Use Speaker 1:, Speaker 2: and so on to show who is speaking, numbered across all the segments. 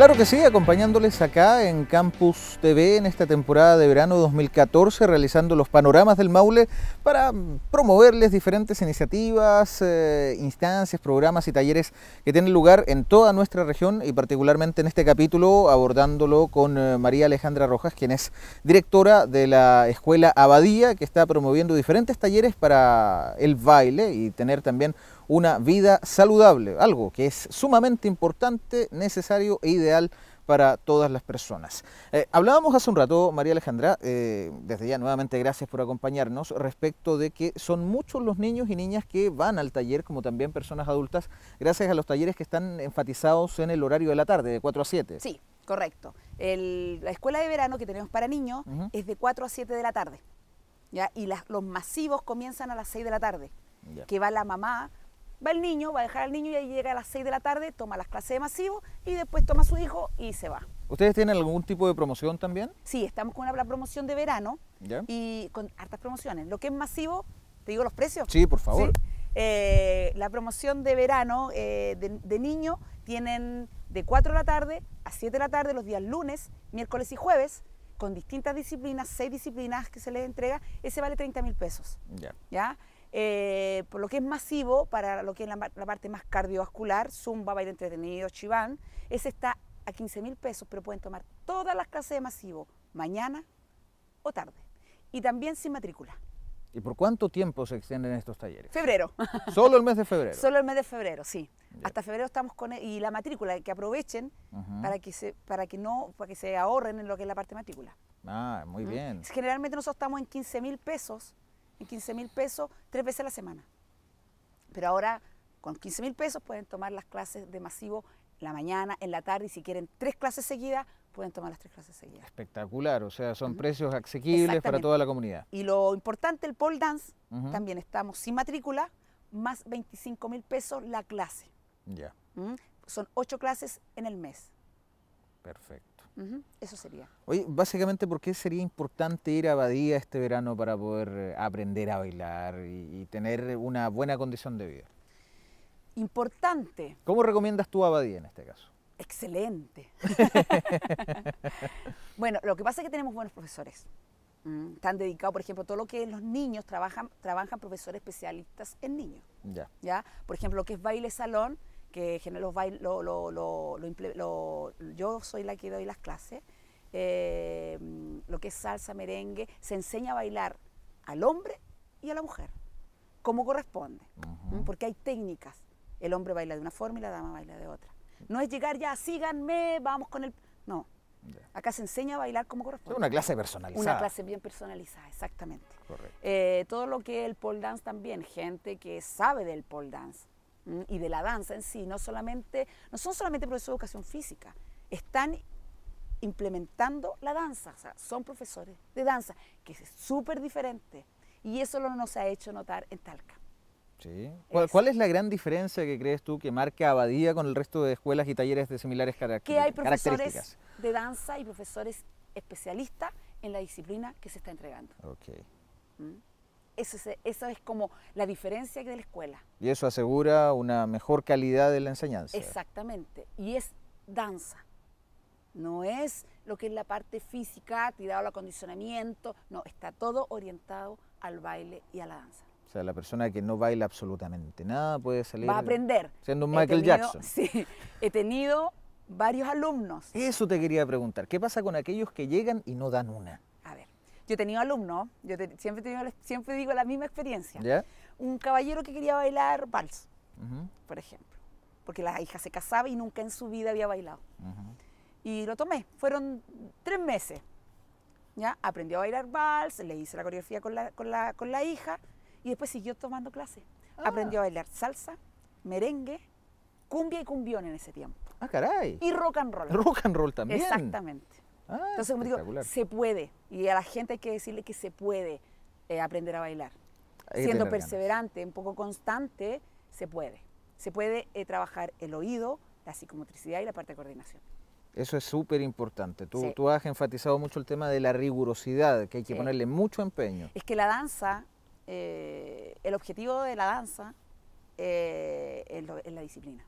Speaker 1: Claro que sí, acompañándoles acá en Campus TV en esta temporada de verano 2014, realizando los panoramas del Maule para promoverles diferentes iniciativas, eh, instancias, programas y talleres que tienen lugar en toda nuestra región y particularmente en este capítulo abordándolo con eh, María Alejandra Rojas, quien es directora de la Escuela Abadía, que está promoviendo diferentes talleres para el baile y tener también una vida saludable, algo que es sumamente importante, necesario e ideal para todas las personas. Eh, hablábamos hace un rato, María Alejandra, eh, desde ya nuevamente gracias por acompañarnos, respecto de que son muchos los niños y niñas que van al taller, como también personas adultas, gracias a los talleres que están enfatizados en el horario de la tarde, de 4 a 7. Sí,
Speaker 2: correcto. la escuela de verano que tenemos para niños es de 4 a 7 de la tarde, ¿ya? y los masivos comienzan a las 6 de la tarde, que va la mamá va el niño, va a dejar al niño y ahí llega a las 6 de la tarde, toma las clases de masivo y después toma a su hijo y se va.
Speaker 1: ¿Ustedes tienen algún tipo de promoción también?
Speaker 2: Sí, estamos con la promoción de verano y con hartas promociones. Lo que es masivo, ¿te digo los precios? Sí, por favor. Eh, la promoción de verano eh, de, niño tienen de 4 de la tarde a 7 de la tarde los días lunes, miércoles y jueves con distintas disciplinas, seis disciplinas que se les entrega, ese vale 30 mil pesos. ¿Ya? ¿ya? Eh, por lo que es masivo para lo que es la, parte más cardiovascular, Zumba, baile entretenido, Chiván, ese está a 15 mil pesos, pero pueden tomar todas las clases de masivo, mañana o tarde. Y también sin matrícula.
Speaker 1: ¿Y por cuánto tiempo se extienden estos talleres? Febrero. Solo el mes de febrero. Solo
Speaker 2: el mes de febrero, sí. Hasta febrero estamos con e-, y la matrícula que aprovechen para que se para que no para que se ahorren en lo que es la parte matrícula.
Speaker 1: Ah, muy bien.
Speaker 2: Generalmente nosotros estamos en 15 mil pesos en 15 mil pesos tres veces a la semana. Pero ahora con 15 mil pesos pueden tomar las clases de masivo la mañana, en la tarde y si quieren tres clases seguidas pueden tomar las tres clases seguidas.
Speaker 1: Espectacular, o sea, son precios asequibles para toda la comunidad. Y
Speaker 2: lo importante, el pole dance, también estamos sin matrícula, más 25 mil pesos la clase. Ya. Son ocho clases en el mes. Perfecto. Eso sería.
Speaker 1: Oye, básicamente, ¿por qué sería importante ir a Abadía este verano para poder eh, aprender a bailar y, tener una buena condición de vida?
Speaker 2: Importante.
Speaker 1: ¿Cómo recomiendas tú a Abadía en este caso?
Speaker 2: Excelente. bueno, lo que pasa es que tenemos buenos profesores. están dedicados, por ejemplo, todo lo que es los niños, trabajan, trabajan profesores especialistas en niños. Ya. ya. Por ejemplo, lo que es baile salón, que los lo, yo soy la que doy las clases, em, lo que es salsa, merengue, se enseña a bailar al hombre y a la mujer, como corresponde, porque hay técnicas. El hombre baila de una forma y la dama baila de otra. No es llegar ya, síganme, vamos con el... No, acá se enseña a bailar como corresponde. Una clase personalizada. Una clase bien personalizada, exactamente. Eh, todo lo que es el pole dance también, gente que sabe del pole dance Mm, y de la danza en sí, no, solamente, no son solamente profesores de educación física, están implementando la danza, o sea, son profesores de danza, que es súper diferente. Y eso lo nos ha hecho notar en Talca.
Speaker 1: ¿Cuál, es la gran diferencia que crees tú que marca Abadía con el resto de escuelas y talleres de similares características? Que hay profesores
Speaker 2: de danza y profesores especialistas en la disciplina que se está entregando. Okay. ¿Mm? Esa es, como la diferencia de la escuela.
Speaker 1: Y eso asegura una mejor calidad de la enseñanza.
Speaker 2: Exactamente. Y es danza. No es lo que es la parte física, tirado al acondicionamiento. No, está todo orientado al baile y a la danza.
Speaker 1: O sea, la persona que no baila absolutamente nada puede salir. Va a aprender. Siendo un Michael Jackson. Sí,
Speaker 2: he tenido varios alumnos.
Speaker 1: Eso te quería preguntar. ¿Qué pasa con aquellos que llegan y no dan una?
Speaker 2: yo he tenido alumnos, yo siempre, tenido, siempre digo la misma experiencia. Un caballero que quería bailar vals, por ejemplo, porque la hija se casaba y nunca en su vida había bailado. Y lo tomé, fueron tres meses. ¿ya? Aprendió a bailar vals, le hice la coreografía con la, con la, con la hija y después siguió tomando clases. Ah. Aprendió a bailar salsa, merengue, cumbia y cumbión en ese tiempo.
Speaker 1: Ah, caray. Y
Speaker 2: rock and roll. Rock and roll también. Exactamente. Ah, Entonces, como digo, se puede. Y a la gente hay que decirle que se puede eh, aprender a bailar. Siendo perseverante, un poco constante, se puede. Se puede eh, trabajar el oído, la psicomotricidad y la parte de coordinación.
Speaker 1: Eso es súper importante. Tú, tú, has enfatizado mucho el tema de la rigurosidad, que hay que ponerle mucho empeño.
Speaker 2: Es que la danza, eh, el objetivo de la danza es la disciplina.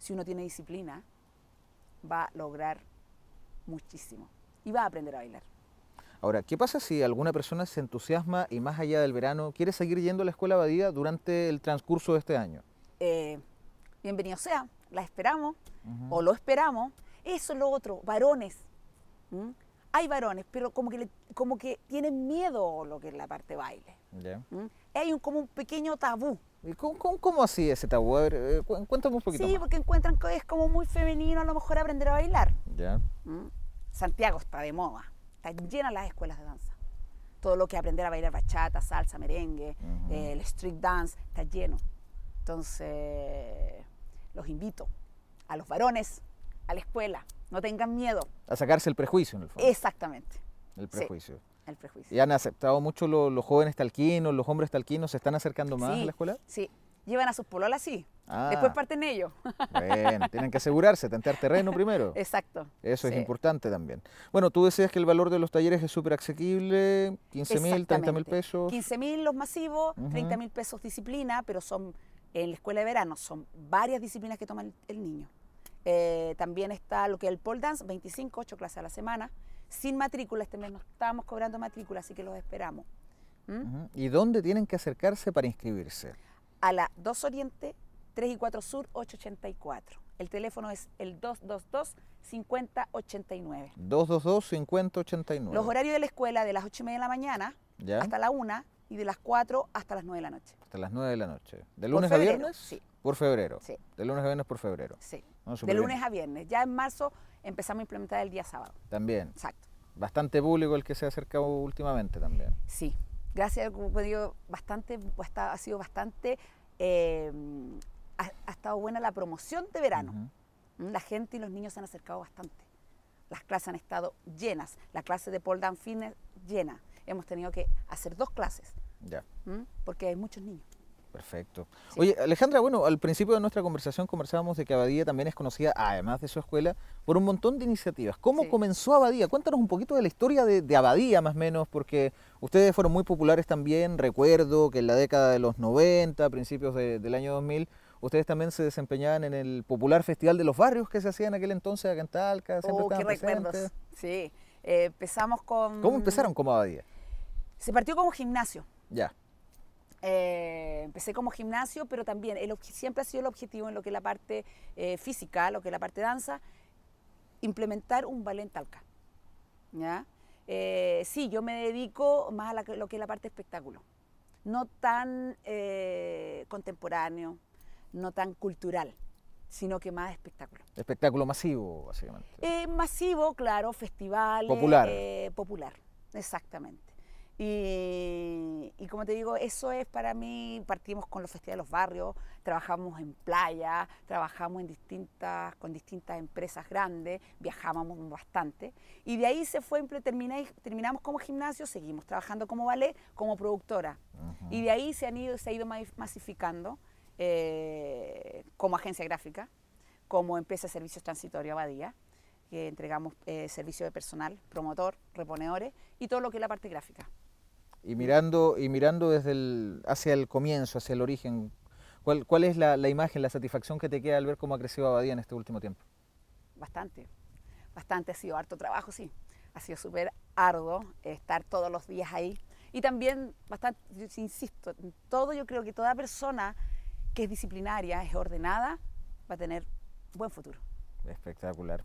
Speaker 2: Si uno tiene disciplina, va a lograr muchísimo y va a aprender a bailar.
Speaker 1: Ahora, ¿qué pasa si alguna persona se entusiasma y más allá del verano quiere seguir yendo a la escuela Abadía durante el transcurso de este año?
Speaker 2: Eh, bienvenido sea, la esperamos o lo esperamos. Eso es lo otro, varones. Hay varones, pero como que, como que tienen miedo lo que es la parte baile. Hay un, como un pequeño tabú.
Speaker 1: cómo, así ese tabú? Eh, un poquito. Sí,
Speaker 2: porque encuentran que es como muy femenino a lo mejor aprender a bailar. ¿Mm? Santiago está de moda, está llenas las escuelas de danza. Todo lo que aprender a bailar bachata, salsa, merengue, eh, el street dance, está lleno. Entonces, los invito a los varones, a la escuela, no tengan miedo.
Speaker 1: A sacarse el prejuicio, en el fondo.
Speaker 2: Exactamente.
Speaker 1: El prejuicio. el prejuicio. ¿Y han aceptado mucho los, jóvenes talquinos, los hombres talquinos? ¿Se están acercando más a la escuela?
Speaker 2: Sí, llevan a sus pololas así. Ah. Después parten ellos. Bueno, tienen
Speaker 1: que asegurarse, tantear terreno primero. Exacto. Eso es importante también. Bueno, tú decías que el valor de los talleres es súper asequible, 15 mil, 30 mil pesos.
Speaker 2: 15 mil los masivos, 30 mil pesos disciplina, pero son en la escuela de verano, son varias disciplinas que toma el, niño. Eh, también está lo que es el pole dance, 25, 8 clases a la semana, sin matrícula, este mes no estábamos cobrando matrícula, así que los esperamos.
Speaker 1: ¿Mm? ¿Y dónde tienen que acercarse para inscribirse?
Speaker 2: a la 2 Oriente, 3 y 4 Sur, 884. El teléfono es el 222-5089.
Speaker 1: 222-5089. Los
Speaker 2: horarios de la escuela de las 8 y media de la mañana hasta la 1 y de las 4 hasta las 9 de la noche.
Speaker 1: Hasta las 9 de la noche. ¿De lunes a viernes? Sí. Por febrero. Sí. De lunes a viernes por febrero. Sí. Ah, de lunes a
Speaker 2: viernes. Ya en marzo empezamos a implementar el día sábado.
Speaker 1: También. Exacto. Bastante público el que se ha acercado últimamente también. Sí,
Speaker 2: gracias al podido bastante, ha sido bastante, eh, ha, estado buena la promoción de verano. Mm, la gente y los niños se han acercado bastante. Las clases han estado llenas. La clase de Paul Danfine llena. Hemos tenido que hacer dos clases. Ya. Mm, porque hay muchos niños.
Speaker 1: Perfecto. Oye, Alejandra, bueno, al principio de nuestra conversación conversábamos de que Abadía también es conocida, además de su escuela, por un montón de iniciativas. ¿Cómo comenzó Abadía? Cuéntanos un poquito de la historia de, Abadía, más o menos, porque ustedes fueron muy populares también. Recuerdo que en la década de los 90, principios del año 2000, ustedes también se desempeñaban en el popular Festival de los Barrios que se hacía en aquel entonces acá en Talca. Siempre oh, qué recuerdos.
Speaker 2: Sí, eh, empezamos con... ¿Cómo empezaron como Abadía? Se partió como gimnasio. Ya. Eh, empecé como gimnasio, pero también el, siempre ha sido el objetivo en lo que es la parte eh, física, lo que es la parte danza, implementar un ballet en Talca. ¿ya? Eh, sí, yo me dedico más a lo que es la parte espectáculo, no tan contemporáneo, no tan cultural sino que más espectáculo.
Speaker 1: Espectáculo masivo, básicamente.
Speaker 2: masivo, claro, festival. Popular. popular, exactamente. Y, como te digo, eso es para mí, partimos con los festivales de los barrios, trabajamos en playa, trabajamos en distintas, con distintas empresas grandes, viajábamos bastante. Y de ahí se fue, terminamos como gimnasio, seguimos trabajando como ballet, como productora. Y de ahí se, han ido, se ha ido masificando eh, como agencia gráfica, como empresa de servicios transitorios Abadía que entregamos eh, servicio de personal, promotor, reponedores y todo lo que es la parte gráfica.
Speaker 1: Y mirando, y mirando desde el, hacia el comienzo, hacia el origen, ¿cuál, cuál es la, imagen, la satisfacción que te queda al ver cómo ha crecido Abadía en este último tiempo?
Speaker 2: Bastante, bastante, ha sido harto trabajo, sí. Ha sido súper arduo estar todos los días ahí. Y también, bastante, insisto, todo yo creo que toda persona que es disciplinaria, es ordenada, va a tener buen futuro.
Speaker 1: Espectacular.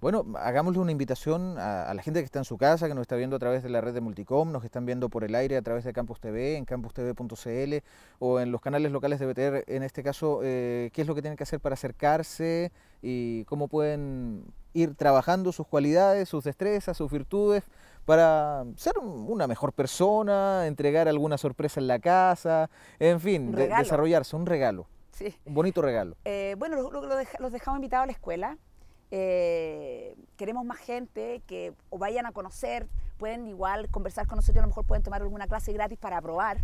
Speaker 1: Bueno, hagámosle una invitación a, la gente que está en su casa, que nos está viendo a través de la red de Multicom, nos están viendo por el aire a través de Campus TV, en campustv.cl o en los canales locales de BTR. En este caso, eh, ¿qué es lo que tienen que hacer para acercarse y cómo pueden ir trabajando sus cualidades, sus destrezas, sus virtudes para ser una mejor persona, entregar alguna sorpresa en la casa, en fin, desarrollarse, un regalo. Un bonito regalo.
Speaker 2: Eh, bueno, los dejamos invitados a la escuela. Eh, queremos más gente que vayan a conocer, pueden igual conversar con nosotros, a lo mejor pueden tomar alguna clase gratis para probar,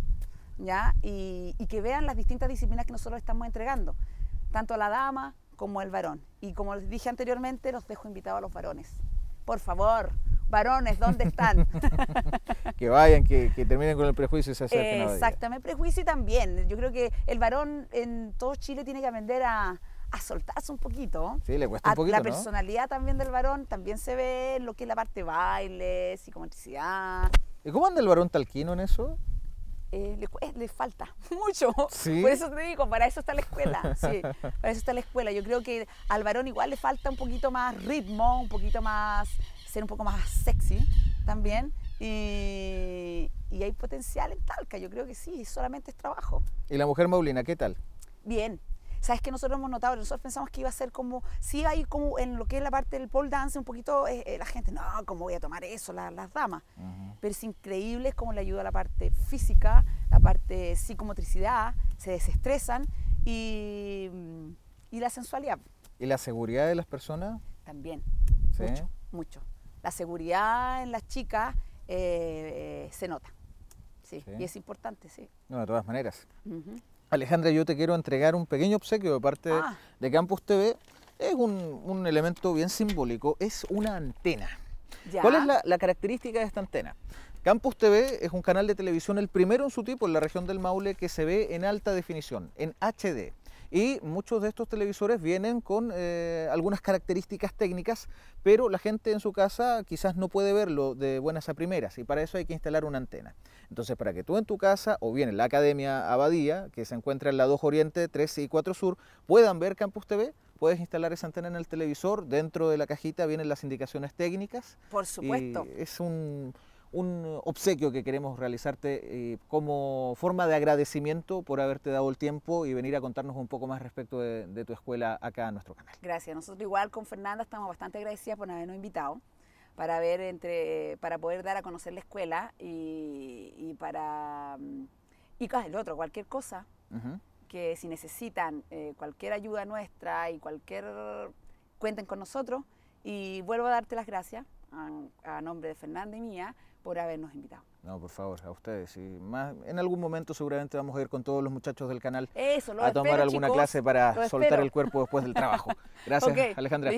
Speaker 2: ¿ya? Y, que vean las distintas disciplinas que nosotros estamos entregando, tanto a la dama como al varón. Y como les dije anteriormente, los dejo invitados a los varones. Por favor, varones, ¿dónde están?
Speaker 1: que vayan, que, terminen con el prejuicio y se Exactamente,
Speaker 2: prejuicio también. Yo creo que el varón en todo Chile tiene que aprender a, soltarse un poquito. Sí, le cuesta un poquito, La personalidad también del varón también se ve en lo que es la parte de baile, psicomotricidad.
Speaker 1: ¿Y cómo anda el varón talquino en eso?
Speaker 2: Eh, eh, le, falta mucho. Por eso te digo, para eso está la escuela. Sí, para eso está la escuela. Yo creo que al varón igual le falta un poquito más ritmo, un poquito más ser un poco más sexy también. Y, hay potencial en Talca, yo creo que sí, solamente es trabajo.
Speaker 1: ¿Y la mujer maulina, qué tal?
Speaker 2: Bien, sabes que nosotros hemos notado, nosotros pensamos que iba a ser como, sí hay como en lo que es la parte del pole dance, un poquito eh, eh, la gente, no, como voy a tomar eso? las damas. Pero es increíble como le ayuda a la parte física, la parte psicomotricidad, se desestresan y, y la sensualidad.
Speaker 1: ¿Y la seguridad de las personas? También, mucho,
Speaker 2: mucho la seguridad en las chicas eh, eh, se nota. Sí, y es importante, sí.
Speaker 1: No, de todas maneras. Alejandra, yo te quiero entregar un pequeño obsequio de parte ah. de Campus TV. Es un, elemento bien simbólico, es una antena. ¿Cuál es la característica de esta antena? Campus TV es un canal de televisión, el primero en su tipo en la región del Maule, que se ve en alta definición, en HD y muchos de estos televisores vienen con eh, algunas características técnicas, pero la gente en su casa quizás no puede verlo de buenas a primeras y para eso hay que instalar una antena. Entonces, para que tú en tu casa o bien en la Academia Abadía, que se encuentra en la 2 Oriente, 3 y 4 Sur, puedan ver Campus TV, puedes instalar esa antena en el televisor, dentro de la cajita vienen las indicaciones técnicas. Por supuesto. es un un obsequio que queremos realizarte eh, como forma de agradecimiento por haberte dado el tiempo y venir a contarnos un poco más respecto de, tu escuela acá en nuestro canal.
Speaker 2: Gracias. Nosotros igual con Fernanda estamos bastante agradecidas por habernos invitado para ver entre para poder dar a conocer la escuela y, para mm, y el otro cualquier cosa que si necesitan eh, cualquier ayuda nuestra y cualquier cuenten con nosotros y vuelvo a darte las gracias a, nombre de Fernanda y mía por habernos invitado.
Speaker 1: No, por favor, a ustedes. Y más, en algún momento seguramente vamos a ir con todos los muchachos del canal Eso, a tomar alguna clase para soltar el cuerpo después del trabajo. Gracias, Alejandra.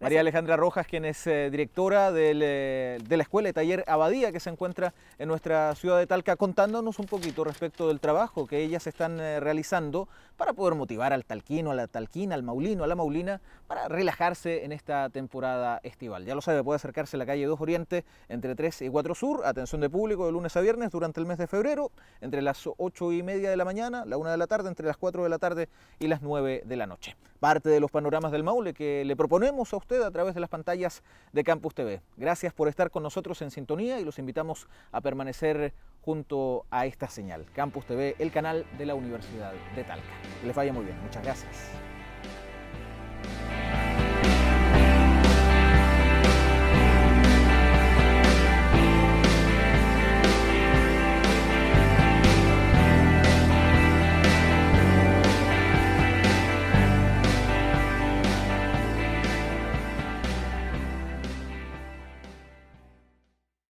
Speaker 1: María Alejandra Rojas, quien es eh, directora del, eh, de la Escuela de Taller Abadía, que se encuentra en nuestra ciudad de Talca, contándonos un poquito respecto del trabajo que ellas están eh, realizando para poder motivar al talquino, a la talquina, al maulino, a la maulina, para relajarse en esta temporada estival. Ya lo sabe, puede acercarse en la calle 2 Oriente entre 3 y 4 Sur. Atención de público de lunes a viernes durante el mes de febrero, entre las 8 y media de la mañana, la 1 de la tarde, entre las 4 de la tarde y las 9 de la noche. Parte de los panoramas del Maule que le proponemos a usted a través de las pantallas de Campus TV. Gracias por estar con nosotros en sintonía y los invitamos a permanecer junto a esta señal. Campus TV, el canal de la Universidad de Talca. Le les vaya muy bien. Muchas gracias.